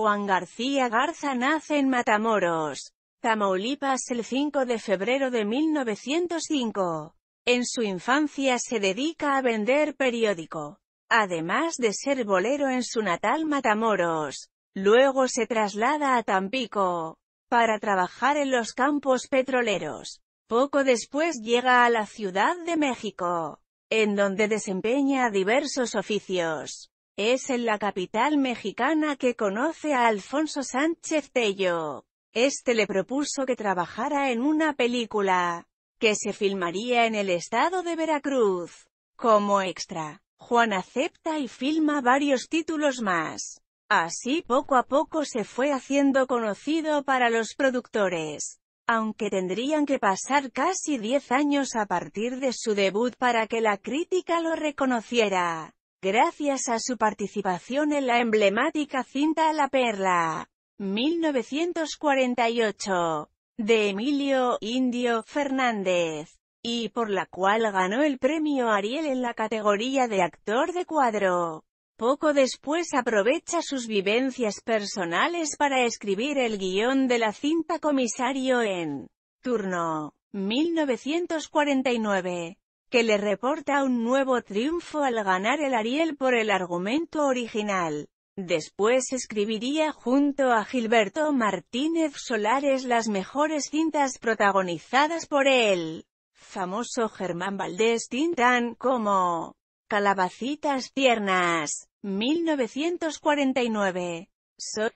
Juan García Garza nace en Matamoros, Tamaulipas el 5 de febrero de 1905. En su infancia se dedica a vender periódico, además de ser bolero en su natal Matamoros. Luego se traslada a Tampico, para trabajar en los campos petroleros. Poco después llega a la Ciudad de México, en donde desempeña diversos oficios. Es en la capital mexicana que conoce a Alfonso Sánchez Tello. Este le propuso que trabajara en una película, que se filmaría en el estado de Veracruz. Como extra, Juan acepta y filma varios títulos más. Así poco a poco se fue haciendo conocido para los productores, aunque tendrían que pasar casi 10 años a partir de su debut para que la crítica lo reconociera. Gracias a su participación en la emblemática cinta La Perla, 1948, de Emilio Indio Fernández, y por la cual ganó el premio Ariel en la categoría de actor de cuadro. Poco después aprovecha sus vivencias personales para escribir el guión de la cinta Comisario en turno, 1949 que le reporta un nuevo triunfo al ganar el Ariel por el argumento original. Después escribiría junto a Gilberto Martínez Solares las mejores cintas protagonizadas por él. famoso Germán Valdés tintan como Calabacitas tiernas, 1949.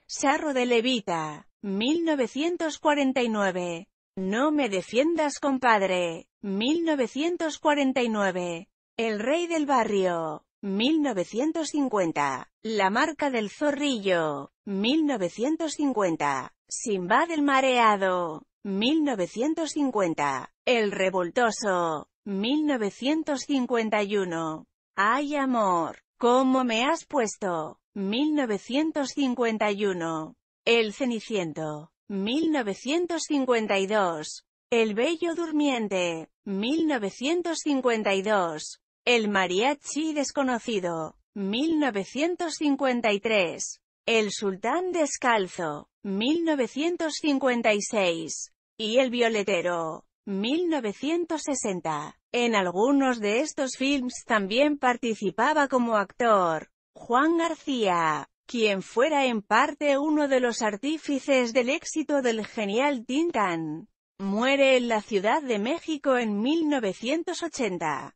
Sarro de Levita, 1949. No me defiendas compadre, 1949. El rey del barrio. 1950. La marca del zorrillo. 1950. Simba del mareado. 1950. El revoltoso. 1951. Ay amor. ¿Cómo me has puesto? 1951. El Ceniciento. 1952. El Bello Durmiente, 1952. El Mariachi Desconocido, 1953. El Sultán Descalzo, 1956. Y El Violetero, 1960. En algunos de estos films también participaba como actor Juan García, quien fuera en parte uno de los artífices del éxito del genial Tintán. Muere en la Ciudad de México en 1980.